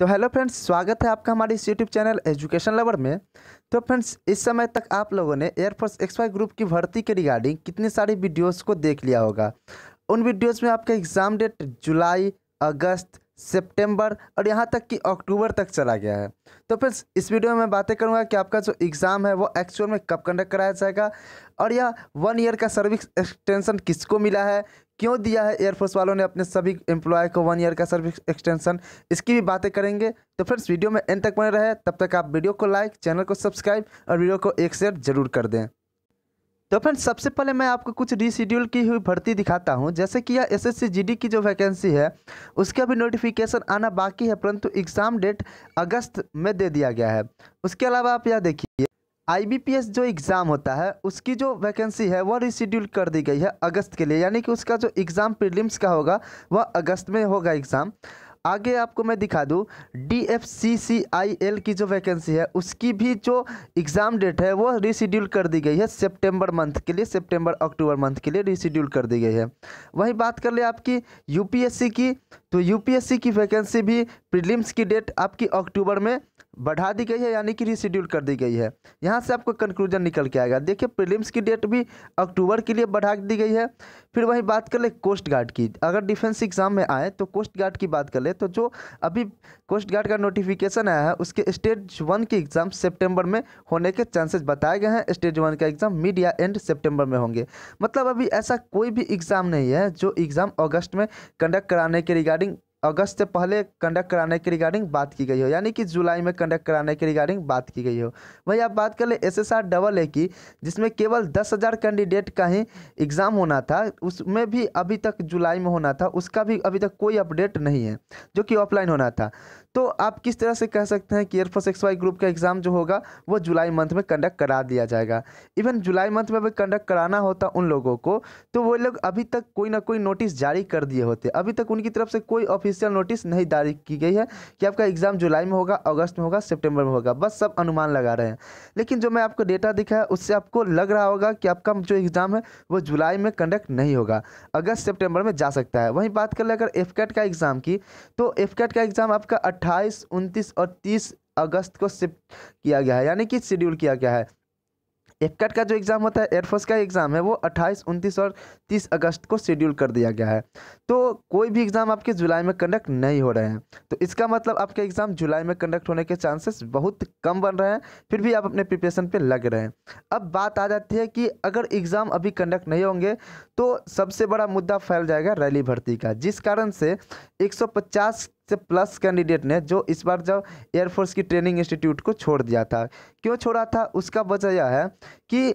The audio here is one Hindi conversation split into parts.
तो हेलो फ्रेंड्स स्वागत है आपका हमारे इस यूट्यूब चैनल एजुकेशन लवर में तो फ्रेंड्स इस समय तक आप लोगों ने एयरफोर्स एक्स वाई ग्रुप की भर्ती के रिगार्डिंग कितनी सारी वीडियोस को देख लिया होगा उन वीडियोस में आपका एग्ज़ाम डेट जुलाई अगस्त सितंबर और यहाँ तक कि अक्टूबर तक चला गया है तो फ्रेंड्स इस वीडियो में मैं बातें करूँगा कि आपका जो एग्ज़ाम है वो एक्चुअल में कब कंडक्ट कराया जाएगा और यह वन ईयर का सर्विस एक्सटेंसन किसको मिला है क्यों दिया है एयरफोर्स वालों ने अपने सभी एम्प्लॉय को वन ईयर का सर्विस एक्सटेंशन इसकी भी बातें करेंगे तो फ्रेंड्स वीडियो में एंड तक बने रहे तब तक आप वीडियो को लाइक चैनल को सब्सक्राइब और वीडियो को एक शेयर जरूर कर दें तो फ्रेंड्स सबसे पहले मैं आपको कुछ रीशेड्यूल की हुई भर्ती दिखाता हूं जैसे कि यह एसएससी जीडी की जो वैकेंसी है उसका भी नोटिफिकेशन आना बाकी है परंतु एग्ज़ाम डेट अगस्त में दे दिया गया है उसके अलावा आप यह देखिए आईबीपीएस जो एग्ज़ाम होता है उसकी जो वैकेंसी है वह रिशेड्यूल कर दी गई है अगस्त के लिए यानी कि उसका जो एग्ज़ाम प्रीलिम्स का होगा वह अगस्त में होगा एग्ज़ाम आगे आपको मैं दिखा दूँ D F C C I L की जो वैकेंसी है उसकी भी जो एग्ज़ाम डेट है वो रिशेड्यूल कर दी गई है सितंबर मंथ के लिए सितंबर अक्टूबर मंथ के लिए रिशेड्यूल कर दी गई है वहीं बात कर ले आपकी यूपीएससी की तो यूपीएससी की वैकेंसी भी प्रीलिम्स की डेट आपकी अक्टूबर में बढ़ा दी गई है यानी कि रिशेड्यूल कर दी गई है यहाँ से आपको कंक्लूजन निकल के आएगा देखिए प्रीलिम्स की डेट भी अक्टूबर के लिए बढ़ा दी गई है फिर वही बात कर ले कोस्ट गार्ड की अगर डिफेंस एग्जाम में आए तो कोस्ट गार्ड की बात कर ले तो जो अभी कोस्ट गार्ड का नोटिफिकेशन आया है उसके स्टेज वन के एग्ज़ाम सेप्टेम्बर में होने के चांसेस बताए गए हैं स्टेज वन का एग्ज़ाम मिड या एंड सेप्टेम्बर में होंगे मतलब अभी ऐसा कोई भी एग्ज़ाम नहीं है जो एग्ज़ाम अगस्त में कंडक्ट कराने के रिगार्डिंग अगस्त से पहले कंडक्ट कराने के रिगार्डिंग बात की गई हो यानी कि जुलाई में कंडक्ट कराने के रिगार्डिंग बात की गई हो वही आप बात कर ले S S R double A की जिसमें केवल दस हज़ार कैंडिडेट का ही एग्ज़ाम होना था उसमें भी अभी तक जुलाई में होना था उसका भी अभी तक कोई अपडेट नहीं है जो कि ऑफलाइन होना था तो आप किस तरह से कह सकते हैं कि एयरफोर्स एक्स वाई ग्रुप का एग्ज़ाम जो होगा वो जुलाई मंथ में कंडक्ट करा दिया जाएगा इवन जुलाई मंथ में अगर कंडक्ट कराना होता उन लोगों को तो वो लोग अभी तक कोई ना कोई नोटिस जारी कर दिए होते अभी तक उनकी तरफ से कोई ऑफिशियल नोटिस नहीं जारी की गई है कि आपका एग्ज़ाम जुलाई में होगा अगस्त में होगा सेप्टेम्बर में होगा बस सब अनुमान लगा रहे हैं लेकिन जो मैं आपको डेटा दिखा है उससे आपको लग रहा होगा कि आपका जो एग्ज़ाम है वो जुलाई में कंडक्ट नहीं होगा अगस्त सेप्टेम्बर में जा सकता है वहीं बात कर ले अगर एफ का एग्ज़ाम की तो एफ का एग्ज़ाम आपका अट्ठाईस उनतीस और तीस अगस्त को शिफ्ट किया गया है यानी कि शेड्यूल किया गया है एकट का जो एग्ज़ाम होता है एयरफोर्स का एग्ज़ाम है वो 28, 29 और 30 अगस्त को शेड्यूल कर दिया गया है तो कोई भी एग्ज़ाम आपके जुलाई में कंडक्ट नहीं हो रहे हैं तो इसका मतलब आपके एग्ज़ाम जुलाई में कंडक्ट होने के चांसेस बहुत कम बन रहे हैं फिर भी आप अपने प्रिपरेशन पे लग रहे हैं अब बात आ जाती है कि अगर एग्ज़ाम अभी कंडक्ट नहीं होंगे तो सबसे बड़ा मुद्दा फैल जाएगा रैली भर्ती का जिस कारण से एक से प्लस कैंडिडेट ने जो इस बार जब एयरफोर्स की ट्रेनिंग इंस्टीट्यूट को छोड़ दिया था क्यों छोड़ा था उसका वजह यह है कि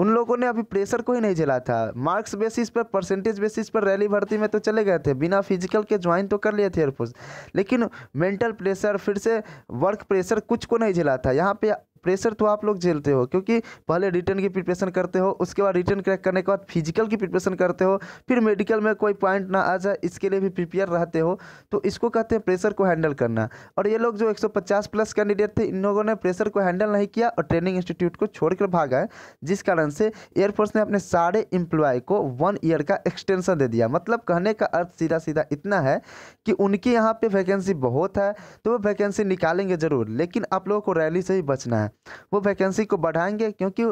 उन लोगों ने अभी प्रेशर को ही नहीं झेला था मार्क्स बेसिस पर परसेंटेज बेसिस पर रैली भर्ती में तो चले गए थे बिना फिजिकल के ज्वाइन तो कर लिए थे एयरफोर्स लेकिन मेंटल प्रेशर फिर से वर्क प्रेशर कुछ को नहीं झेला था यहाँ पे प्रेशर तो आप लोग झेलते हो क्योंकि पहले रिटर्न की प्रिपरेशन करते हो उसके बाद रिटर्न क्रैक करने के बाद फिजिकल की प्रिपरेशन करते हो फिर मेडिकल में कोई पॉइंट ना आ जाए इसके लिए भी प्रिपेयर रहते हो तो इसको कहते हैं प्रेशर को हैंडल करना और ये लोग जो एक प्लस कैंडिडेट थे इन लोगों ने प्रेशर को हैंडल नहीं किया और ट्रेनिंग इंस्टीट्यूट को छोड़कर कर भागाए जिस कारण से एयरफोर्स ने अपने सारे इंप्लॉय को वन ईयर का एक्सटेंशन दे दिया मतलब कहने का अर्थ सीधा सीधा इतना है कि उनके यहाँ पे वैकेंसी बहुत है तो वो वैकेंसी निकालेंगे ज़रूर लेकिन आप लोगों को रैली से ही बचना है वो वैकेंसी को बढ़ाएंगे क्योंकि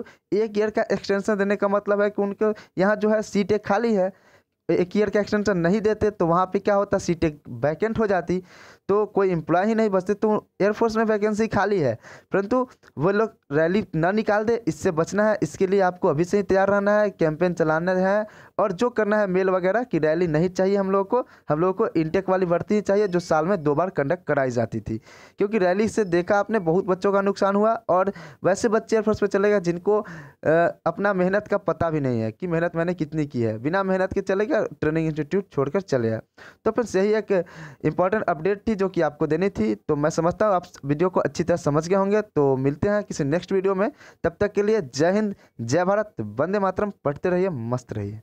एक ईयर का एक्सटेंशन देने का मतलब है कि उनके यहाँ जो है सीटें खाली है एक ईयर का एक्सटेंशन नहीं देते तो वहाँ पे क्या होता सीटें वैकेंट हो जाती तो कोई एम्प्लॉय ही नहीं बचते तो एयरफोर्स में वैकेंसी खाली है परंतु वो लोग रैली ना निकाल दे इससे बचना है इसके लिए आपको अभी से ही तैयार रहना है कैंपेन चलाना है और जो करना है मेल वगैरह की रैली नहीं चाहिए हम लोगों को हम लोगों को इंटेक वाली भर्ती चाहिए जो साल में दो बार कंडक्ट कराई जाती थी क्योंकि रैली से देखा आपने बहुत बच्चों का नुकसान हुआ और वैसे बच्चे एयरफोर्स में चले गए जिनको अपना मेहनत का पता भी नहीं है कि मेहनत मैंने कितनी की है बिना मेहनत के चले गए ट्रेनिंग इंस्टीट्यूट छोड़कर चले आए तो फ्रेंड्स यही एक इंपॉर्टेंट अपडेट थी जो कि आपको देनी थी तो मैं समझता हूँ आप वीडियो को अच्छी तरह समझ गए होंगे तो मिलते हैं किसी नेक्स्ट वीडियो में तब तक के लिए जय हिंद जय भारत वंदे मातरम पढ़ते रहिए मस्त रहिए